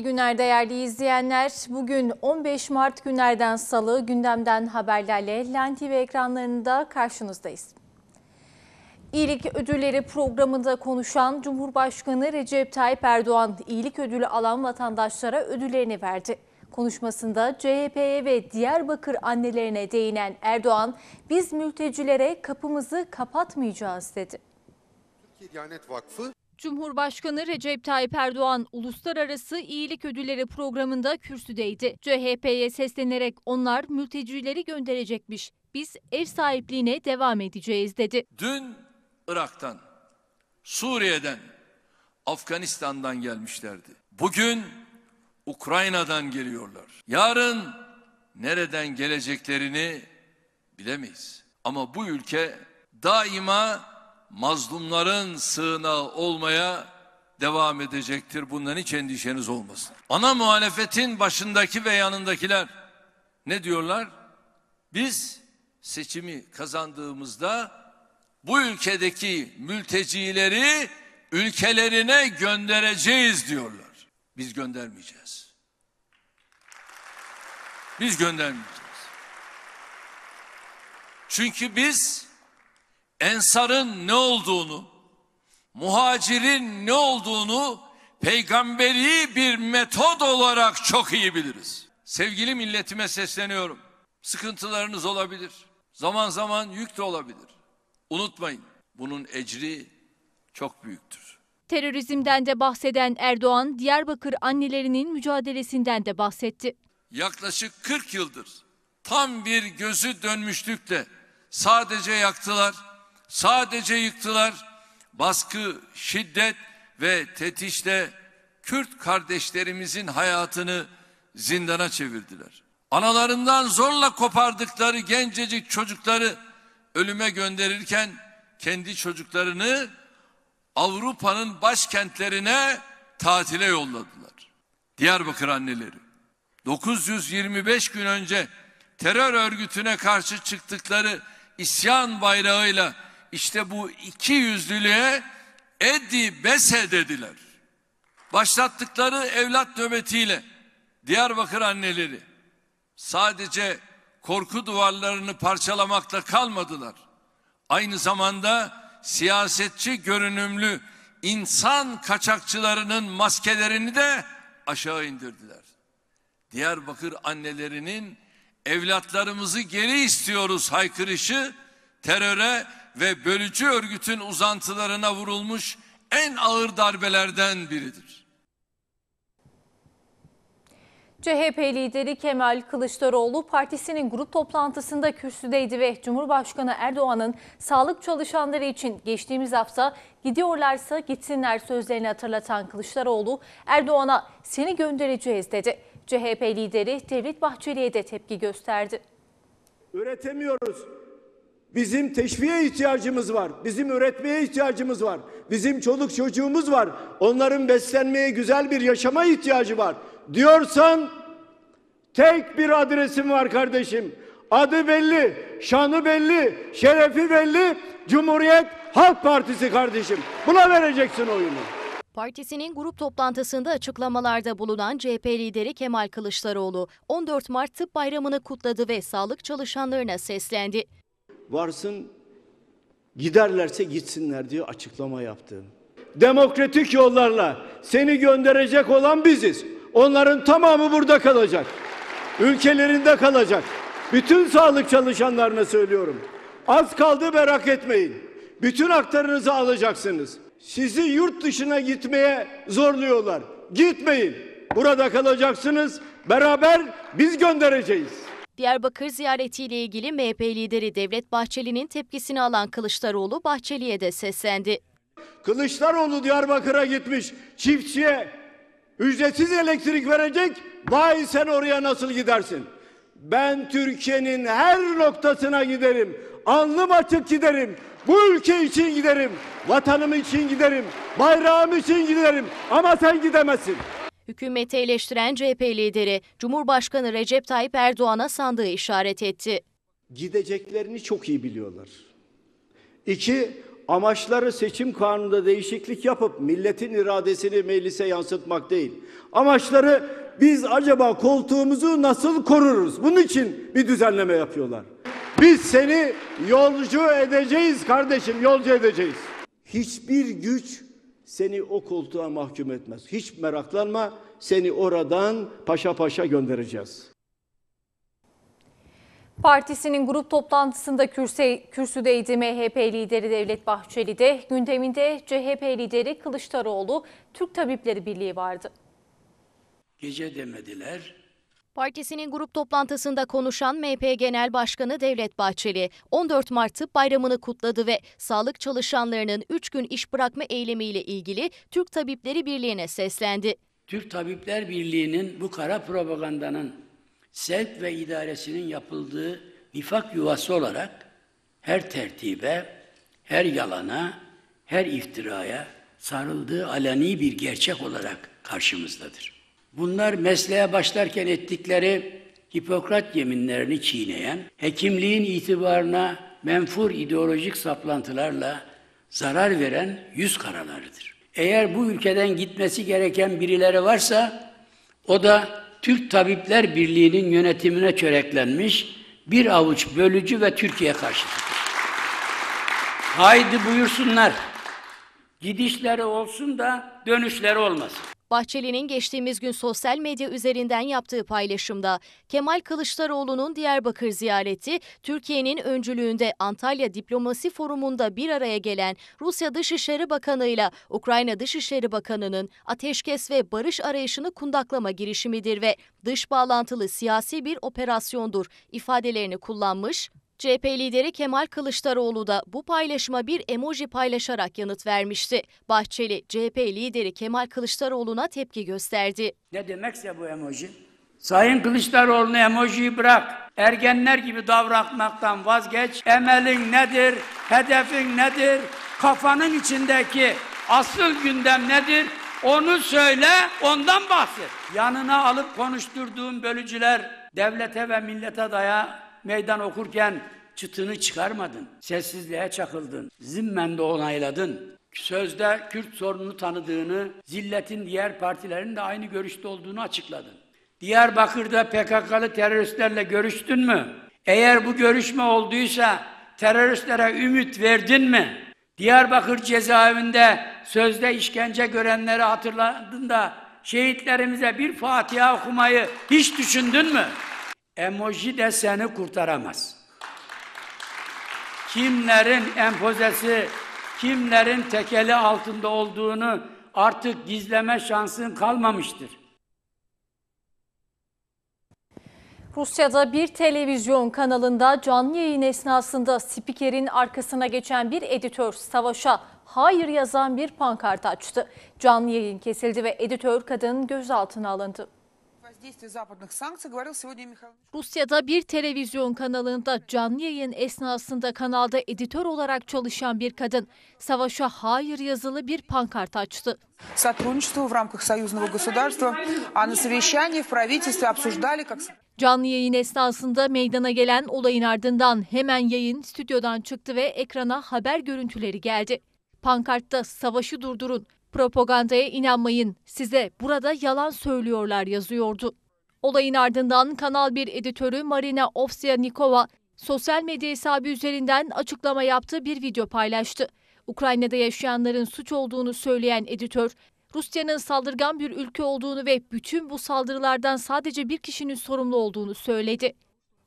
İyi günler değerli izleyenler. Bugün 15 Mart günlerden salı gündemden haberlerle LEN TV ekranlarında karşınızdayız. İyilik Ödülleri programında konuşan Cumhurbaşkanı Recep Tayyip Erdoğan, iyilik ödülü alan vatandaşlara ödüllerini verdi. Konuşmasında CHP'ye ve Diyarbakır annelerine değinen Erdoğan, biz mültecilere kapımızı kapatmayacağız dedi. Diyanet Vakfı Cumhurbaşkanı Recep Tayyip Erdoğan Uluslararası iyilik Ödülleri programında kürsüdeydi. CHP'ye seslenerek onlar mültecileri gönderecekmiş. Biz ev sahipliğine devam edeceğiz dedi. Dün Irak'tan, Suriye'den, Afganistan'dan gelmişlerdi. Bugün Ukrayna'dan geliyorlar. Yarın nereden geleceklerini bilemeyiz. Ama bu ülke daima mazlumların sığınağı olmaya devam edecektir. Bundan hiç endişeniz olmasın. Ana muhalefetin başındaki ve yanındakiler ne diyorlar? Biz seçimi kazandığımızda bu ülkedeki mültecileri ülkelerine göndereceğiz diyorlar. Biz göndermeyeceğiz. Biz göndermeyeceğiz. Çünkü biz ensarın ne olduğunu, muhacirin ne olduğunu peygamberi bir metod olarak çok iyi biliriz. Sevgili milletime sesleniyorum. Sıkıntılarınız olabilir. Zaman zaman yük de olabilir. Unutmayın bunun ecri çok büyüktür. Terörizmden de bahseden Erdoğan, Diyarbakır annelerinin mücadelesinden de bahsetti. Yaklaşık 40 yıldır tam bir gözü dönmüşlükle sadece yaktılar, sadece yıktılar. Baskı, şiddet ve tetişle Kürt kardeşlerimizin hayatını zindana çevirdiler. Analarından zorla kopardıkları gencecik çocukları ölüme gönderirken kendi çocuklarını Avrupa'nın başkentlerine tatile yolladılar. Diyarbakır anneleri 925 gün önce terör örgütüne karşı çıktıkları isyan bayrağıyla işte bu iki yüzlülüğe edi bese dediler. Başlattıkları evlat nöbetiyle Diyarbakır anneleri sadece korku duvarlarını parçalamakla kalmadılar. Aynı zamanda siyasetçi görünümlü insan kaçakçılarının maskelerini de aşağı indirdiler. Diyarbakır annelerinin evlatlarımızı geri istiyoruz haykırışı teröre ve bölücü örgütün uzantılarına vurulmuş en ağır darbelerden biridir. CHP lideri Kemal Kılıçdaroğlu partisinin grup toplantısında kürsüdeydi ve Cumhurbaşkanı Erdoğan'ın sağlık çalışanları için geçtiğimiz hafta gidiyorlarsa gitsinler sözlerini hatırlatan Kılıçdaroğlu Erdoğan'a seni göndereceğiz dedi. CHP lideri Devlet Bahçeli'ye de tepki gösterdi. Üretemiyoruz, Bizim teşviye ihtiyacımız var. Bizim üretmeye ihtiyacımız var. Bizim çoluk çocuğumuz var. Onların beslenmeye güzel bir yaşama ihtiyacı var. Diyorsan tek bir adresim var kardeşim. Adı belli, şanı belli, şerefi belli. Cumhuriyet Halk Partisi kardeşim. Buna vereceksin oyunu. Partisinin grup toplantısında açıklamalarda bulunan CHP lideri Kemal Kılıçdaroğlu 14 Mart Tıp Bayramı'nı kutladı ve sağlık çalışanlarına seslendi varsın giderlerse gitsinler diye açıklama yaptı. Demokratik yollarla seni gönderecek olan biziz. Onların tamamı burada kalacak. Ülkelerinde kalacak. Bütün sağlık çalışanlarına söylüyorum. Az kaldı merak etmeyin. Bütün haklarınızı alacaksınız. Sizi yurt dışına gitmeye zorluyorlar. Gitmeyin. Burada kalacaksınız. Beraber biz göndereceğiz. Diyarbakır ziyaretiyle ilgili MHP lideri Devlet Bahçeli'nin tepkisini alan Kılıçdaroğlu Bahçeli'ye de seslendi. Kılıçdaroğlu Diyarbakır'a gitmiş çiftçiye ücretsiz elektrik verecek. Vay sen oraya nasıl gidersin? Ben Türkiye'nin her noktasına giderim. Alnım açık giderim. Bu ülke için giderim. Vatanım için giderim. Bayrağım için giderim. Ama sen gidemezsin. Hükümeti eleştiren CHP lideri Cumhurbaşkanı Recep Tayyip Erdoğan'a sandığı işaret etti. Gideceklerini çok iyi biliyorlar. İki, amaçları seçim kanununda değişiklik yapıp milletin iradesini meclise yansıtmak değil. Amaçları biz acaba koltuğumuzu nasıl koruruz? Bunun için bir düzenleme yapıyorlar. Biz seni yolcu edeceğiz kardeşim, yolcu edeceğiz. Hiçbir güç seni o koltuğa mahkum etmez. Hiç meraklanma, seni oradan paşa paşa göndereceğiz. Partisinin grup toplantısında kürse, kürsüdeydi MHP lideri Devlet Bahçeli de gündeminde CHP lideri Kılıçdaroğlu Türk Tabipleri Birliği vardı. Gece demediler, Partisinin grup toplantısında konuşan MHP Genel Başkanı Devlet Bahçeli, 14 Mart'ı Bayramı'nı kutladı ve sağlık çalışanlarının 3 gün iş bırakma eylemiyle ilgili Türk Tabipleri Birliği'ne seslendi. Türk Tabipler Birliği'nin bu kara propagandanın sevk ve idaresinin yapıldığı nifak yuvası olarak her tertibe, her yalana, her iftiraya sarıldığı alani bir gerçek olarak karşımızdadır. Bunlar mesleğe başlarken ettikleri Hipokrat yeminlerini çiğneyen, hekimliğin itibarına menfur ideolojik saplantılarla zarar veren yüz karalarıdır. Eğer bu ülkeden gitmesi gereken birileri varsa o da Türk Tabipler Birliği'nin yönetimine çöreklenmiş bir avuç bölücü ve Türkiye karşıtı. Haydi buyursunlar. Gidişleri olsun da dönüşleri olmasın. Bahçeli'nin geçtiğimiz gün sosyal medya üzerinden yaptığı paylaşımda Kemal Kılıçdaroğlu'nun Diyarbakır ziyareti Türkiye'nin öncülüğünde Antalya Diplomasi Forumu'nda bir araya gelen Rusya Dışişleri Bakanı ile Ukrayna Dışişleri Bakanı'nın ateşkes ve barış arayışını kundaklama girişimidir ve dış bağlantılı siyasi bir operasyondur ifadelerini kullanmış CHP lideri Kemal Kılıçdaroğlu da bu paylaşıma bir emoji paylaşarak yanıt vermişti. Bahçeli, CHP lideri Kemal Kılıçdaroğlu'na tepki gösterdi. Ne demekse bu emoji? Sayın Kılıçdaroğlu emojiyi bırak. Ergenler gibi davranmaktan vazgeç. Emelin nedir? Hedefin nedir? Kafanın içindeki asıl gündem nedir? Onu söyle, ondan bahset. Yanına alıp konuşturduğun bölücüler devlete ve millete daya meydan okurken çıtını çıkarmadın. Sessizliğe çakıldın. Zimmen de onayladın. Sözde Kürt sorununu tanıdığını, zilletin diğer partilerin de aynı görüşte olduğunu açıkladın. Diyarbakır'da PKK'lı teröristlerle görüştün mü? Eğer bu görüşme olduysa teröristlere ümit verdin mi? Diyarbakır cezaevinde sözde işkence görenleri hatırladın da şehitlerimize bir Fatiha okumayı hiç düşündün mü? emoji de seni kurtaramaz. Kimlerin empozesi, kimlerin tekeli altında olduğunu artık gizleme şansın kalmamıştır. Rusya'da bir televizyon kanalında canlı yayın esnasında spikerin arkasına geçen bir editör savaşa hayır yazan bir pankart açtı. Canlı yayın kesildi ve editör kadın gözaltına alındı. Rusya'da bir televizyon kanalında canlı yayın esnasında kanalda editör olarak çalışan bir kadın savaşa hayır yazılı bir pankart açtı. Canlı yayın esnasında meydana gelen olayın ardından hemen yayın stüdyodan çıktı ve ekrana haber görüntüleri geldi. Pankartta savaşı durdurun, Propagandaya inanmayın, size burada yalan söylüyorlar yazıyordu. Olayın ardından Kanal 1 editörü Marina Ovsyanikova sosyal medya hesabı üzerinden açıklama yaptığı bir video paylaştı. Ukrayna'da yaşayanların suç olduğunu söyleyen editör, Rusya'nın saldırgan bir ülke olduğunu ve bütün bu saldırılardan sadece bir kişinin sorumlu olduğunu söyledi.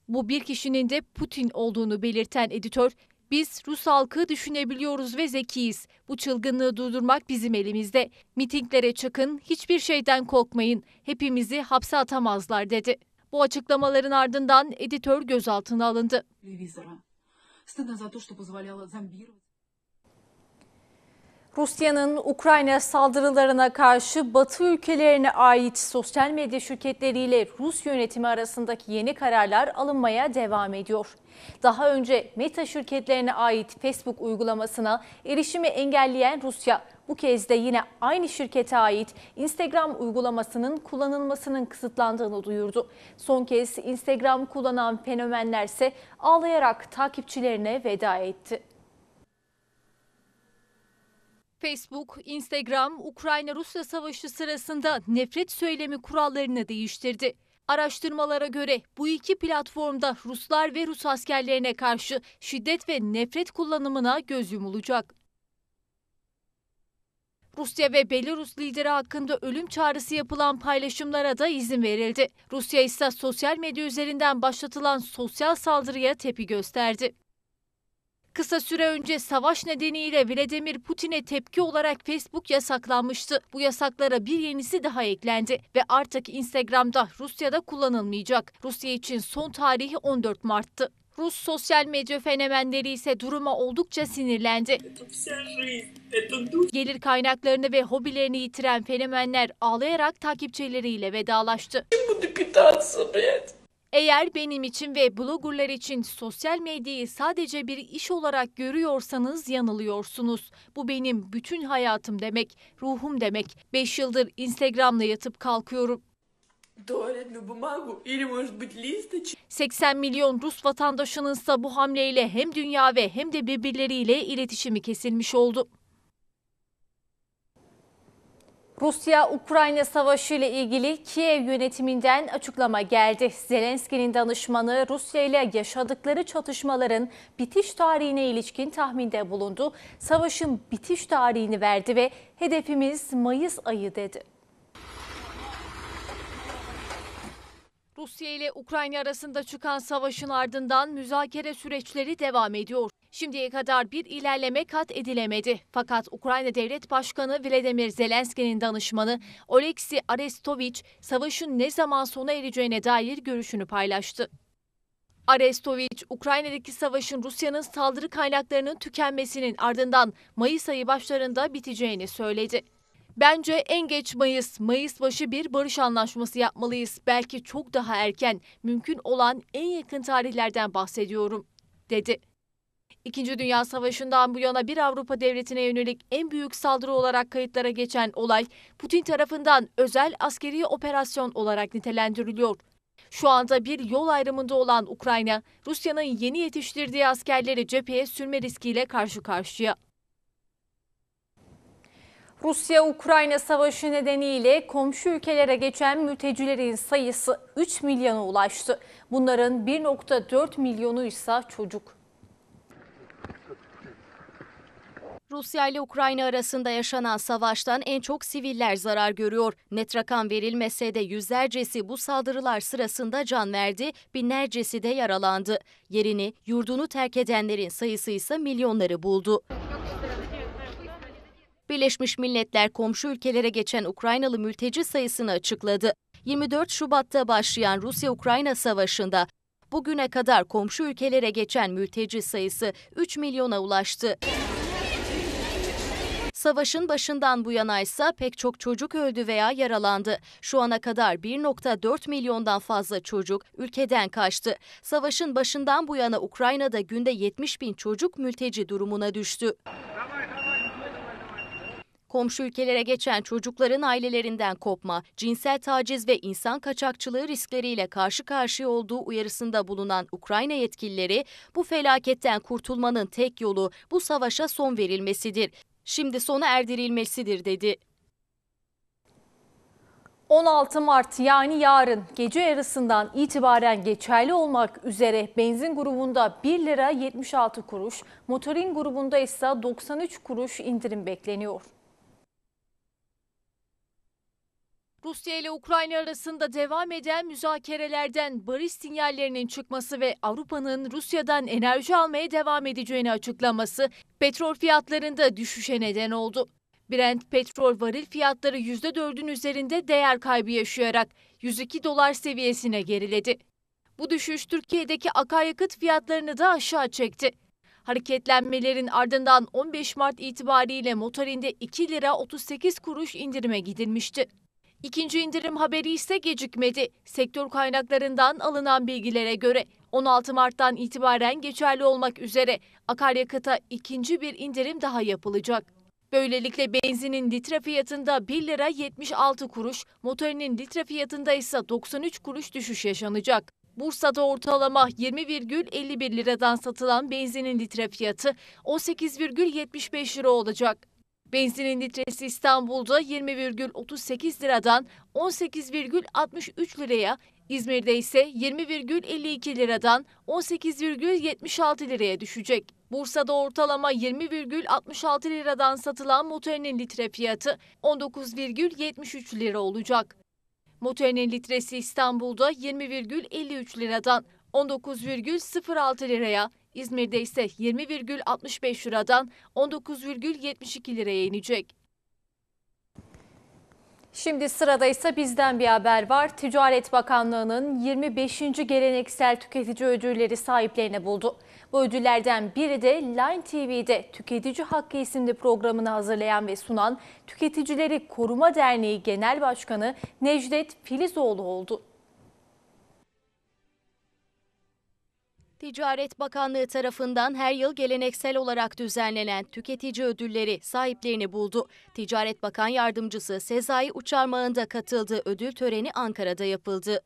Bu bir kişinin de Putin olduğunu belirten editör, biz Rus halkı düşünebiliyoruz ve zekiyiz. Bu çılgınlığı durdurmak bizim elimizde. Mitinglere çıkın, hiçbir şeyden korkmayın. Hepimizi hapse atamazlar dedi. Bu açıklamaların ardından editör gözaltına alındı. Rusya'nın Ukrayna saldırılarına karşı Batı ülkelerine ait sosyal medya şirketleriyle Rus yönetimi arasındaki yeni kararlar alınmaya devam ediyor. Daha önce Meta şirketlerine ait Facebook uygulamasına erişimi engelleyen Rusya bu kez de yine aynı şirkete ait Instagram uygulamasının kullanılmasının kısıtlandığını duyurdu. Son kez Instagram kullanan fenomenlerse ağlayarak takipçilerine veda etti. Facebook, Instagram, Ukrayna-Rusya savaşı sırasında nefret söylemi kurallarını değiştirdi. Araştırmalara göre bu iki platformda Ruslar ve Rus askerlerine karşı şiddet ve nefret kullanımına göz yumulacak. Rusya ve Belarus lideri hakkında ölüm çağrısı yapılan paylaşımlara da izin verildi. Rusya ise sosyal medya üzerinden başlatılan sosyal saldırıya tepki gösterdi. Kısa süre önce savaş nedeniyle Vladimir Putin'e tepki olarak Facebook yasaklanmıştı. Bu yasaklara bir yenisi daha eklendi ve artık Instagram'da Rusya'da kullanılmayacak. Rusya için son tarihi 14 Mart'tı. Rus sosyal medya fenomenleri ise duruma oldukça sinirlendi. Gelir kaynaklarını ve hobilerini yitiren fenomenler ağlayarak takipçileriyle vedalaştı. Eğer benim için ve bloggerlar için sosyal medyayı sadece bir iş olarak görüyorsanız yanılıyorsunuz. Bu benim bütün hayatım demek, ruhum demek. 5 yıldır Instagram'la yatıp kalkıyorum. 80 milyon Rus vatandaşının ise bu hamleyle hem dünya ve hem de birbirleriyle iletişimi kesilmiş oldu. Rusya-Ukrayna savaşı ile ilgili Kiev yönetiminden açıklama geldi. Zelenski'nin danışmanı Rusya ile yaşadıkları çatışmaların bitiş tarihine ilişkin tahminde bulundu. Savaşın bitiş tarihini verdi ve hedefimiz Mayıs ayı dedi. Rusya ile Ukrayna arasında çıkan savaşın ardından müzakere süreçleri devam ediyor. Şimdiye kadar bir ilerleme kat edilemedi. Fakat Ukrayna Devlet Başkanı Vladimir Zelenski'nin danışmanı Oleksiy Arestoviç savaşın ne zaman sona ereceğine dair görüşünü paylaştı. Arestoviç, Ukrayna'daki savaşın Rusya'nın saldırı kaynaklarının tükenmesinin ardından Mayıs ayı başlarında biteceğini söyledi. Bence en geç Mayıs, Mayıs başı bir barış anlaşması yapmalıyız. Belki çok daha erken, mümkün olan en yakın tarihlerden bahsediyorum, dedi. İkinci Dünya Savaşı'ndan bu yana bir Avrupa devletine yönelik en büyük saldırı olarak kayıtlara geçen olay, Putin tarafından özel askeri operasyon olarak nitelendiriliyor. Şu anda bir yol ayrımında olan Ukrayna, Rusya'nın yeni yetiştirdiği askerleri cepheye sürme riskiyle karşı karşıya. Rusya-Ukrayna savaşı nedeniyle komşu ülkelere geçen mültecilerin sayısı 3 milyona ulaştı. Bunların 1.4 milyonu ise çocuk. Rusya ile Ukrayna arasında yaşanan savaştan en çok siviller zarar görüyor. Net rakam verilmese de yüzlercesi bu saldırılar sırasında can verdi, binlercesi de yaralandı. Yerini, yurdunu terk edenlerin sayısı ise milyonları buldu. Birleşmiş Milletler komşu ülkelere geçen Ukraynalı mülteci sayısını açıkladı. 24 Şubat'ta başlayan Rusya-Ukrayna savaşında bugüne kadar komşu ülkelere geçen mülteci sayısı 3 milyona ulaştı. Savaşın başından bu yana ise pek çok çocuk öldü veya yaralandı. Şu ana kadar 1.4 milyondan fazla çocuk ülkeden kaçtı. Savaşın başından bu yana Ukrayna'da günde 70 bin çocuk mülteci durumuna düştü komşu ülkelere geçen çocukların ailelerinden kopma, cinsel taciz ve insan kaçakçılığı riskleriyle karşı karşıya olduğu uyarısında bulunan Ukrayna yetkilileri bu felaketten kurtulmanın tek yolu bu savaşa son verilmesidir. Şimdi sona erdirilmesidir dedi. 16 Mart yani yarın gece yarısından itibaren geçerli olmak üzere benzin grubunda 1 lira 76 kuruş, motorin grubunda ise 93 kuruş indirim bekleniyor. Rusya ile Ukrayna arasında devam eden müzakerelerden barış sinyallerinin çıkması ve Avrupa'nın Rusya'dan enerji almaya devam edeceğini açıklaması petrol fiyatlarında düşüşe neden oldu. Brent petrol varil fiyatları %4'ün üzerinde değer kaybı yaşayarak 102 dolar seviyesine geriledi. Bu düşüş Türkiye'deki akaryakıt fiyatlarını da aşağı çekti. Hareketlenmelerin ardından 15 Mart itibariyle motorinde 2 lira 38 kuruş indirime gidilmişti. İkinci indirim haberi ise gecikmedi. Sektör kaynaklarından alınan bilgilere göre 16 Mart'tan itibaren geçerli olmak üzere akaryakıta ikinci bir indirim daha yapılacak. Böylelikle benzinin litre fiyatında 1 lira 76 kuruş, motorinin litre fiyatında ise 93 kuruş düşüş yaşanacak. Bursa'da ortalama 20,51 liradan satılan benzinin litre fiyatı 18,75 lira olacak. Benzinin litresi İstanbul'da 20,38 liradan 18,63 liraya, İzmir'de ise 20,52 liradan 18,76 liraya düşecek. Bursa'da ortalama 20,66 liradan satılan motorinin litre fiyatı 19,73 lira olacak. Motorinin litresi İstanbul'da 20,53 liradan 19,06 liraya, İzmir'de ise 20,65 liradan 19,72 liraya inecek. Şimdi sırada ise bizden bir haber var. Ticaret Bakanlığı'nın 25. geleneksel tüketici ödülleri sahiplerine buldu. Bu ödüllerden biri de Line TV'de Tüketici Hakkı isimli programını hazırlayan ve sunan Tüketicileri Koruma Derneği Genel Başkanı Necdet Filizoğlu oldu. Ticaret Bakanlığı tarafından her yıl geleneksel olarak düzenlenen tüketici ödülleri sahiplerini buldu. Ticaret Bakan Yardımcısı Sezai Uçarmağında katıldığı ödül töreni Ankara'da yapıldı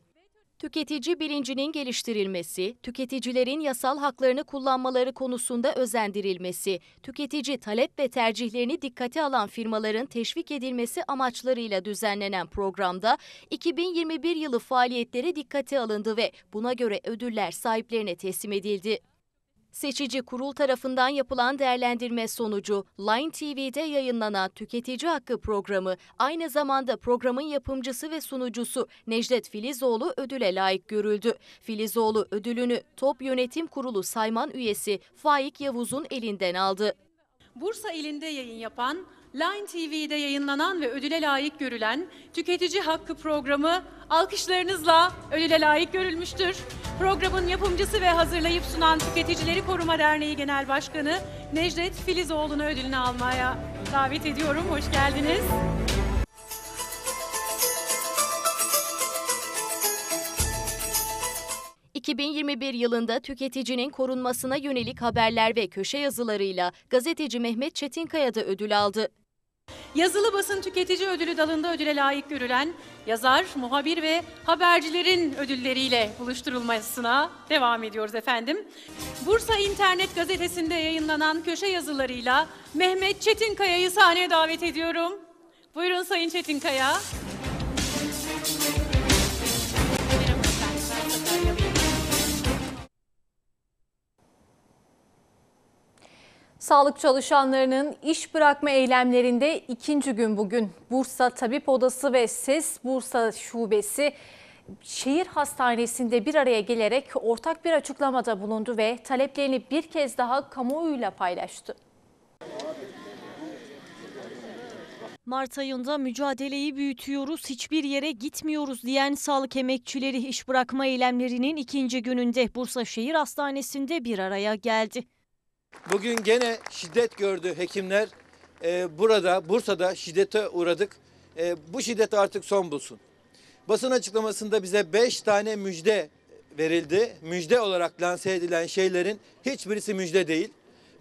tüketici bilincinin geliştirilmesi, tüketicilerin yasal haklarını kullanmaları konusunda özendirilmesi, tüketici talep ve tercihlerini dikkate alan firmaların teşvik edilmesi amaçlarıyla düzenlenen programda 2021 yılı faaliyetleri dikkate alındı ve buna göre ödüller sahiplerine teslim edildi. Seçici kurul tarafından yapılan değerlendirme sonucu Line TV'de yayınlanan Tüketici Hakkı programı aynı zamanda programın yapımcısı ve sunucusu Necdet Filizoğlu ödüle layık görüldü. Filizoğlu ödülünü Top Yönetim Kurulu Sayman üyesi Faik Yavuz'un elinden aldı. Bursa ilinde yayın yapan Line TV'de yayınlanan ve ödüle layık görülen Tüketici Hakkı programı alkışlarınızla ödüle layık görülmüştür. Programın yapımcısı ve hazırlayıp sunan Tüketicileri Koruma Derneği Genel Başkanı Necdet Filizoğlu'nu ödülünü almaya davet ediyorum. Hoş geldiniz. ...2021 yılında tüketicinin korunmasına yönelik haberler ve köşe yazılarıyla gazeteci Mehmet Çetinkaya da ödül aldı. Yazılı basın tüketici ödülü dalında ödüle layık görülen yazar, muhabir ve habercilerin ödülleriyle buluşturulmasına devam ediyoruz efendim. Bursa İnternet Gazetesi'nde yayınlanan köşe yazılarıyla Mehmet Çetinkaya'yı sahneye davet ediyorum. Buyurun Sayın Çetinkaya. Çetinkaya. Sağlık çalışanlarının iş bırakma eylemlerinde ikinci gün bugün Bursa Tabip Odası ve SES e Bursa Şubesi şehir hastanesinde bir araya gelerek ortak bir açıklamada bulundu ve taleplerini bir kez daha kamuoyuyla paylaştı. Mart ayında mücadeleyi büyütüyoruz, hiçbir yere gitmiyoruz diyen sağlık emekçileri iş bırakma eylemlerinin ikinci gününde Bursa Şehir Hastanesi'nde bir araya geldi. Bugün gene şiddet gördü hekimler. E, burada, Bursa'da şiddete uğradık. E, bu şiddet artık son bulsun. Basın açıklamasında bize beş tane müjde verildi. Müjde olarak lanse edilen şeylerin hiçbirisi müjde değil.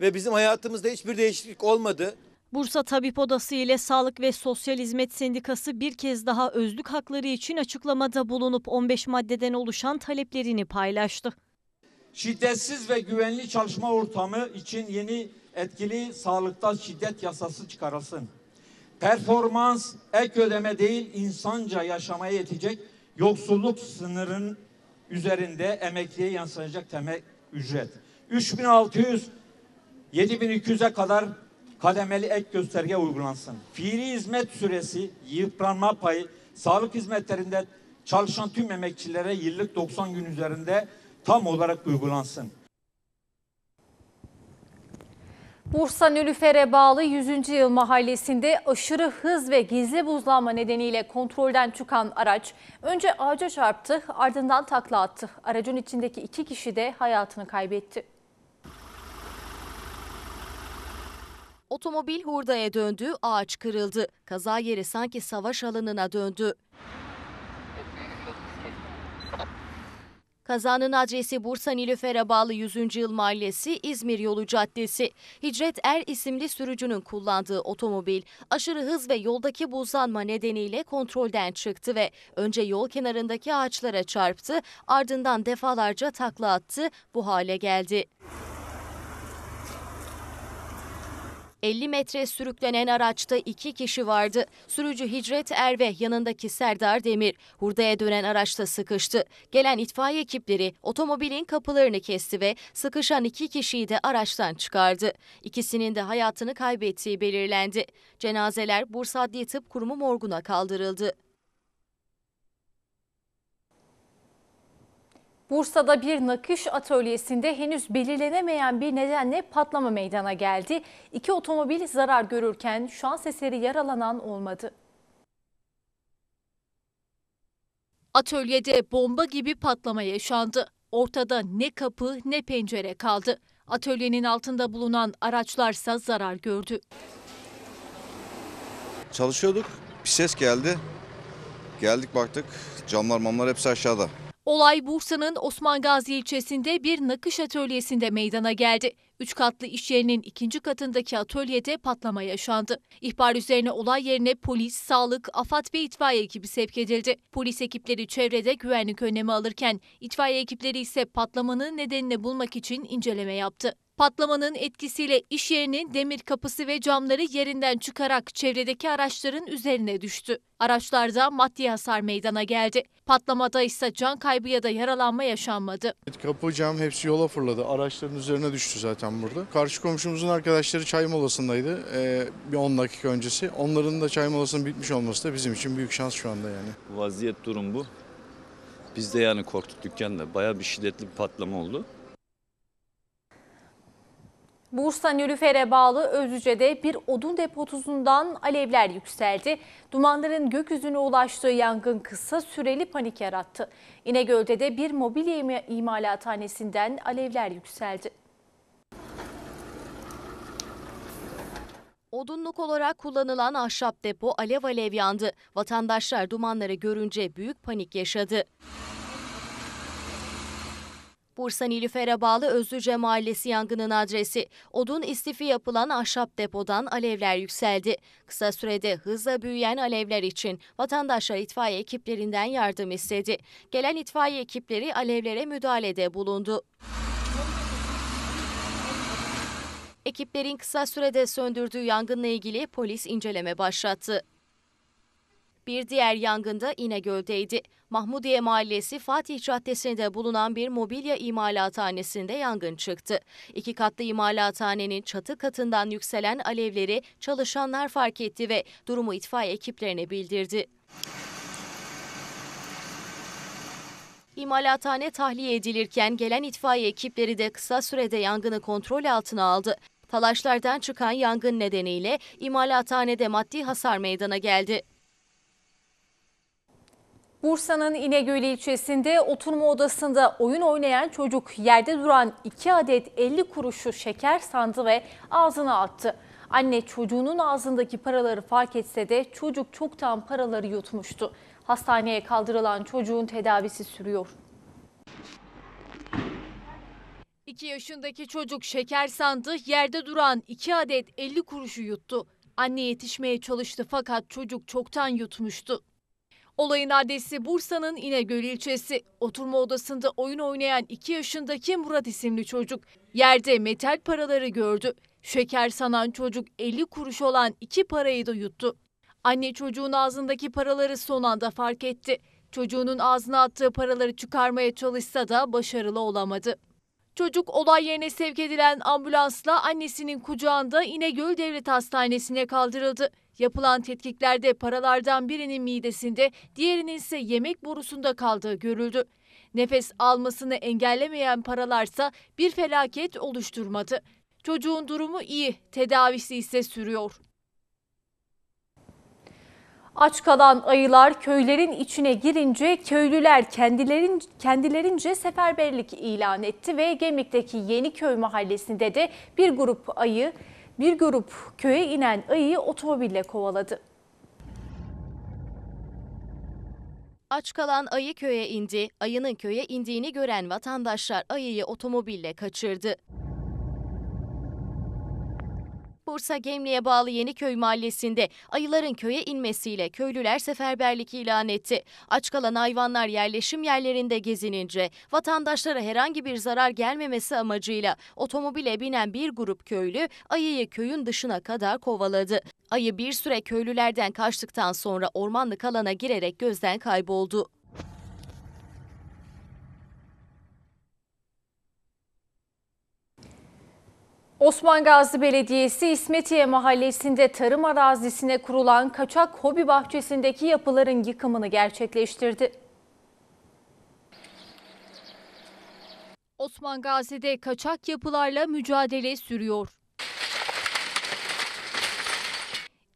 Ve bizim hayatımızda hiçbir değişiklik olmadı. Bursa Tabip Odası ile Sağlık ve Sosyal Hizmet Sendikası bir kez daha özlük hakları için açıklamada bulunup 15 maddeden oluşan taleplerini paylaştı şiddetsiz ve güvenli çalışma ortamı için yeni etkili sağlıkta şiddet yasası çıkarılsın. Performans ek ödeme değil insanca yaşamaya yetecek yoksulluk sınırın üzerinde emekliye yansıyacak temel ücret. 3600 7200'e kadar kademeli ek gösterge uygulansın. Fiili hizmet süresi, yıpranma payı, sağlık hizmetlerinde çalışan tüm emekçilere yıllık 90 gün üzerinde tam olarak uygulansın. Bursa Nülüfer'e bağlı 100. Yıl Mahallesi'nde aşırı hız ve gizli buzlanma nedeniyle kontrolden çıkan araç önce ağaca çarptı ardından takla attı. Aracın içindeki iki kişi de hayatını kaybetti. Otomobil hurdaya döndü, ağaç kırıldı. Kaza yeri sanki savaş alanına döndü. Kazanın adresi Bursa Nilüfer'e bağlı 100. Yıl Mahallesi İzmir Yolu Caddesi. Hicret Er isimli sürücünün kullandığı otomobil aşırı hız ve yoldaki buzlanma nedeniyle kontrolden çıktı ve önce yol kenarındaki ağaçlara çarptı ardından defalarca takla attı bu hale geldi. 50 metre sürüklenen araçta iki kişi vardı. Sürücü Hicret Er ve yanındaki Serdar Demir hurdaya dönen araçta sıkıştı. Gelen itfaiye ekipleri otomobilin kapılarını kesti ve sıkışan iki kişiyi de araçtan çıkardı. İkisinin de hayatını kaybettiği belirlendi. Cenazeler Bursa Adli Tıp Kurumu morguna kaldırıldı. Bursa'da bir nakış atölyesinde henüz belirlenemeyen bir nedenle patlama meydana geldi. İki otomobil zarar görürken şans eseri yaralanan olmadı. Atölyede bomba gibi patlama yaşandı. Ortada ne kapı ne pencere kaldı. Atölyenin altında bulunan araçlarsa zarar gördü. Çalışıyorduk. Bir ses geldi. Geldik baktık camlar mamlar hepsi aşağıda. Olay Bursa'nın Osman Gazi ilçesinde bir nakış atölyesinde meydana geldi. Üç katlı iş yerinin ikinci katındaki atölyede patlama yaşandı. İhbar üzerine olay yerine polis, sağlık, afat ve itfaiye ekibi sevk edildi. Polis ekipleri çevrede güvenlik önlemi alırken itfaiye ekipleri ise patlamanın nedenini bulmak için inceleme yaptı. Patlamanın etkisiyle iş yerinin demir kapısı ve camları yerinden çıkarak çevredeki araçların üzerine düştü. Araçlarda maddi hasar meydana geldi. Patlamada ise can kaybı ya da yaralanma yaşanmadı. Kapı, cam hepsi yola fırladı. Araçların üzerine düştü zaten burada. Karşı komşumuzun arkadaşları çay molasındaydı ee, bir 10 dakika öncesi. Onların da çay molasının bitmiş olması da bizim için büyük şans şu anda yani. Vaziyet durum bu. Biz de yani korktuk dükkanda. Baya bir şiddetli bir patlama oldu. Bursa Nilüfer'e bağlı Özüce'de bir odun depotuzundan alevler yükseldi. Dumanların gökyüzüne ulaştığı yangın kısa süreli panik yarattı. İnegöl'de de bir mobilya imalathanesinden alevler yükseldi. Odunluk olarak kullanılan ahşap depo alev alev yandı. Vatandaşlar dumanları görünce büyük panik yaşadı. Bursa Nilüfer'e bağlı Özlüce Mahallesi yangının adresi. Odun istifi yapılan ahşap depodan alevler yükseldi. Kısa sürede hızla büyüyen alevler için vatandaşlar itfaiye ekiplerinden yardım istedi. Gelen itfaiye ekipleri alevlere müdahalede bulundu. Ekiplerin kısa sürede söndürdüğü yangınla ilgili polis inceleme başlattı. Bir diğer yangında İnegöl'deydi. Mahmudiye Mahallesi Fatih Caddesi'nde bulunan bir mobilya imalathanesinde yangın çıktı. İki katlı imalathanenin çatı katından yükselen alevleri çalışanlar fark etti ve durumu itfaiye ekiplerine bildirdi. İmalathane tahliye edilirken gelen itfaiye ekipleri de kısa sürede yangını kontrol altına aldı. Talaşlardan çıkan yangın nedeniyle imalathanede maddi hasar meydana geldi. Bursa'nın İnegöl ilçesinde oturma odasında oyun oynayan çocuk yerde duran 2 adet 50 kuruşu şeker sandı ve ağzına attı. Anne çocuğunun ağzındaki paraları fark etse de çocuk çoktan paraları yutmuştu. Hastaneye kaldırılan çocuğun tedavisi sürüyor. 2 yaşındaki çocuk şeker sandı, yerde duran 2 adet 50 kuruşu yuttu. Anne yetişmeye çalıştı fakat çocuk çoktan yutmuştu. Olayın adresi Bursa'nın İnegöl ilçesi. Oturma odasında oyun oynayan 2 yaşındaki Murat isimli çocuk yerde metal paraları gördü. Şeker sanan çocuk 50 kuruş olan iki parayı da yuttu. Anne çocuğun ağzındaki paraları son anda fark etti. Çocuğunun ağzına attığı paraları çıkarmaya çalışsa da başarılı olamadı. Çocuk olay yerine sevk edilen ambulansla annesinin kucağında İnegöl Devlet Hastanesi'ne kaldırıldı. Yapılan tetkiklerde paralardan birinin midesinde, diğerinin ise yemek borusunda kaldığı görüldü. Nefes almasını engellemeyen paralarsa bir felaket oluşturmadı. Çocuğun durumu iyi, tedavisi ise sürüyor. Aç kalan ayılar köylerin içine girince köylüler kendilerin, kendilerince seferberlik ilan etti ve Gemlik'teki köy mahallesinde de bir grup ayı, bir grup köye inen ayıyı otomobille kovaladı. Aç kalan ayı köye indi. Ayının köye indiğini gören vatandaşlar ayıyı otomobille kaçırdı. Bursa Gemli'ye bağlı Yeniköy Mahallesi'nde ayıların köye inmesiyle köylüler seferberlik ilan etti. Aç kalan hayvanlar yerleşim yerlerinde gezinince vatandaşlara herhangi bir zarar gelmemesi amacıyla otomobile binen bir grup köylü ayıyı köyün dışına kadar kovaladı. Ayı bir süre köylülerden kaçtıktan sonra ormanlık alana girerek gözden kayboldu. Osman Gazi Belediyesi İsmetiye Mahallesi'nde tarım arazisine kurulan kaçak hobi bahçesindeki yapıların yıkımını gerçekleştirdi. Osman Gazi'de kaçak yapılarla mücadele sürüyor.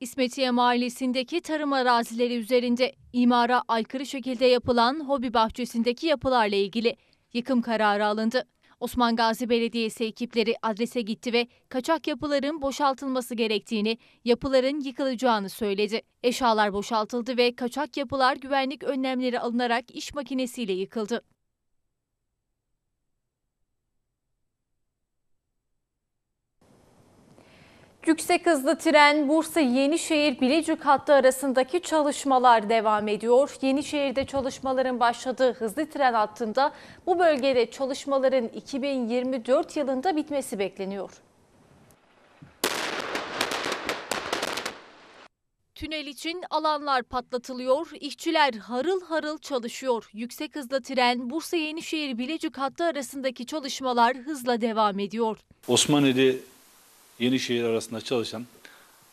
İsmetiye Mahallesi'ndeki tarım arazileri üzerinde imara aykırı şekilde yapılan hobi bahçesindeki yapılarla ilgili yıkım kararı alındı. Osman Gazi Belediyesi ekipleri adrese gitti ve kaçak yapıların boşaltılması gerektiğini, yapıların yıkılacağını söyledi. Eşyalar boşaltıldı ve kaçak yapılar güvenlik önlemleri alınarak iş makinesiyle yıkıldı. Yüksek hızlı tren Bursa Yenişehir Bilecik hattı arasındaki çalışmalar devam ediyor. Yenişehir'de çalışmaların başladığı hızlı tren hattında bu bölgede çalışmaların 2024 yılında bitmesi bekleniyor. Tünel için alanlar patlatılıyor, işçiler harıl harıl çalışıyor. Yüksek hızlı tren Bursa Yenişehir Bilecik hattı arasındaki çalışmalar hızla devam ediyor. Osmaneli Yenişehir arasında çalışan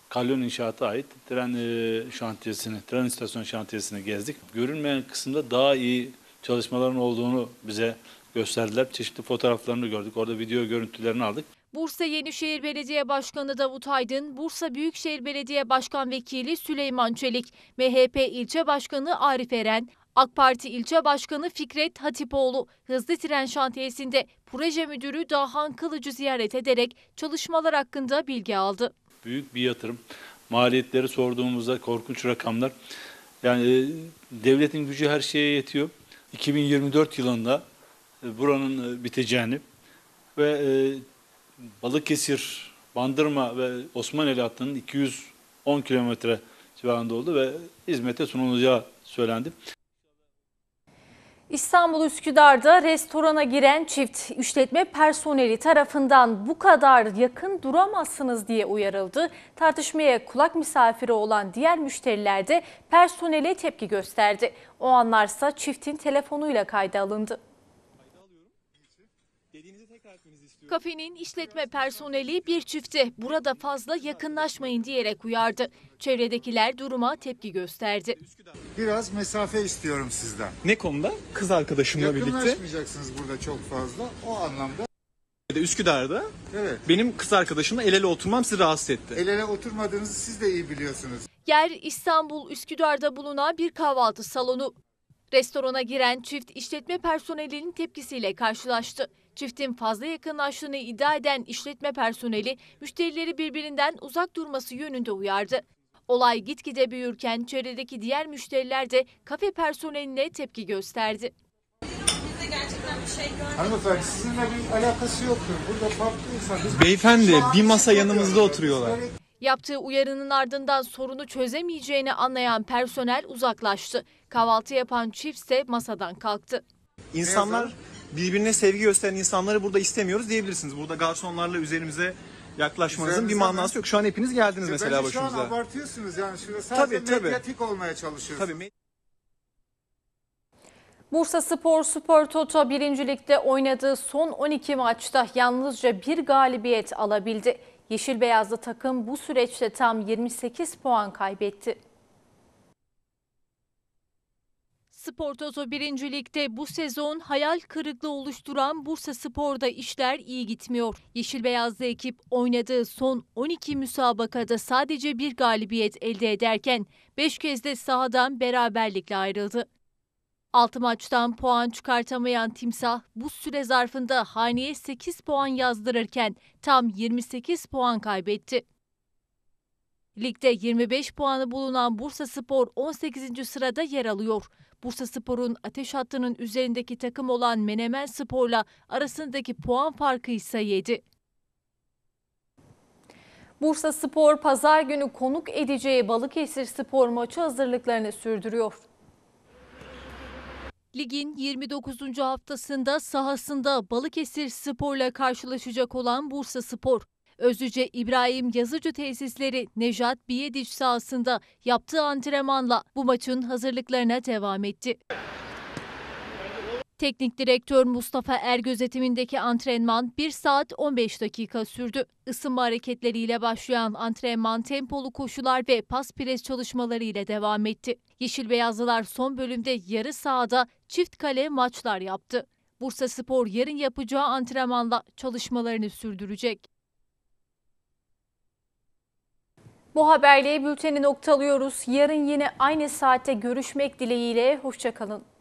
Kalyon İnşaat'a ait tren e, şantiyesini, tren istasyon şantiyesini gezdik. Görünmeyen kısımda daha iyi çalışmaların olduğunu bize gösterdiler. Çeşitli fotoğraflarını gördük. Orada video görüntülerini aldık. Bursa Yenişehir Belediye Başkanı Davut Aydın, Bursa Büyükşehir Belediye Başkan Vekili Süleyman Çelik, MHP İlçe Başkanı Arif Eren, AK Parti ilçe başkanı Fikret Hatipoğlu hızlı tren şantiyesinde proje müdürü Dahan Kılıcı ziyaret ederek çalışmalar hakkında bilgi aldı. Büyük bir yatırım. Maliyetleri sorduğumuzda korkunç rakamlar. Yani e, devletin gücü her şeye yetiyor. 2024 yılında e, buranın e, biteceğini ve Balıkesir, Bandırma ve Osmaneli hattının 210 kilometre civarında oldu ve hizmete sunulacağı söylendi. İstanbul Üsküdar'da restorana giren çift işletme personeli tarafından bu kadar yakın duramazsınız diye uyarıldı. Tartışmaya kulak misafiri olan diğer müşteriler de personele tepki gösterdi. O anlarsa çiftin telefonuyla kayda alındı. Kafenin işletme personeli bir çifte burada fazla yakınlaşmayın diyerek uyardı. Çevredekiler duruma tepki gösterdi. Biraz mesafe istiyorum sizden. Ne konuda? Kız arkadaşımla birlikte. Yakınlaşmayacaksınız burada çok fazla. O anlamda Üsküdar'da Evet. benim kız arkadaşımla el ele oturmam sizi rahatsız etti. el ele oturmadığınızı siz de iyi biliyorsunuz. Yer İstanbul Üsküdar'da bulunan bir kahvaltı salonu. Restorana giren çift işletme personelinin tepkisiyle karşılaştı. Çiftin fazla yakınlaştığını iddia eden işletme personeli müşterileri birbirinden uzak durması yönünde uyardı. Olay gitgide büyürken çevredeki diğer müşteriler de kafe personeline tepki gösterdi. Hanımefendi sizinle bir alakası yoktur. Burada farklı insan. Beyefendi bir masa yanımızda oturuyorlar. Yaptığı uyarının ardından sorunu çözemeyeceğini anlayan personel uzaklaştı. Kahvaltı yapan çift ise masadan kalktı. İnsanlar birbirine sevgi gösteren insanları burada istemiyoruz diyebilirsiniz. Burada garsonlarla üzerimize yaklaşmanızın bir manası yok. Şu an hepiniz geldiniz mesela Bence başımıza. şu an abartıyorsunuz yani. şimdi sadece Tabii, tabii. medyatik olmaya çalışıyorsunuz. Tabii. me- Bursa Spor Spor Toto birincilikte oynadığı son 12 maçta yalnızca bir galibiyet alabildi. Yeşil beyazlı takım bu süreçte tam 28 puan kaybetti. Spor Toto 1. Lig'de bu sezon hayal kırıklığı oluşturan Bursa Spor'da işler iyi gitmiyor. Yeşil Beyazlı ekip oynadığı son 12 müsabakada sadece bir galibiyet elde ederken 5 kez de sahadan beraberlikle ayrıldı. 6 maçtan puan çıkartamayan Timsah bu süre zarfında haneye 8 puan yazdırırken tam 28 puan kaybetti. Ligde 25 puanı bulunan Bursa Spor 18. sırada yer alıyor. Bursa Spor'un ateş hattının üzerindeki takım olan Menemen Spor'la arasındaki puan farkı ise 7. Bursa Spor pazar günü konuk edeceği Balıkesir Spor maçı hazırlıklarını sürdürüyor. Ligin 29. haftasında sahasında Balıkesir Spor'la karşılaşacak olan Bursa Spor, Özüce İbrahim Yazıcı tesisleri Nejat Biyediç sahasında yaptığı antrenmanla bu maçın hazırlıklarına devam etti. Teknik direktör Mustafa Er gözetimindeki antrenman 1 saat 15 dakika sürdü. Isınma hareketleriyle başlayan antrenman tempolu koşular ve pas pres çalışmaları ile devam etti. Yeşil Beyazlılar son bölümde yarı sahada çift kale maçlar yaptı. Bursa Spor yarın yapacağı antrenmanla çalışmalarını sürdürecek. Bu haberle bülteni noktalıyoruz. Yarın yine aynı saatte görüşmek dileğiyle. Hoşçakalın.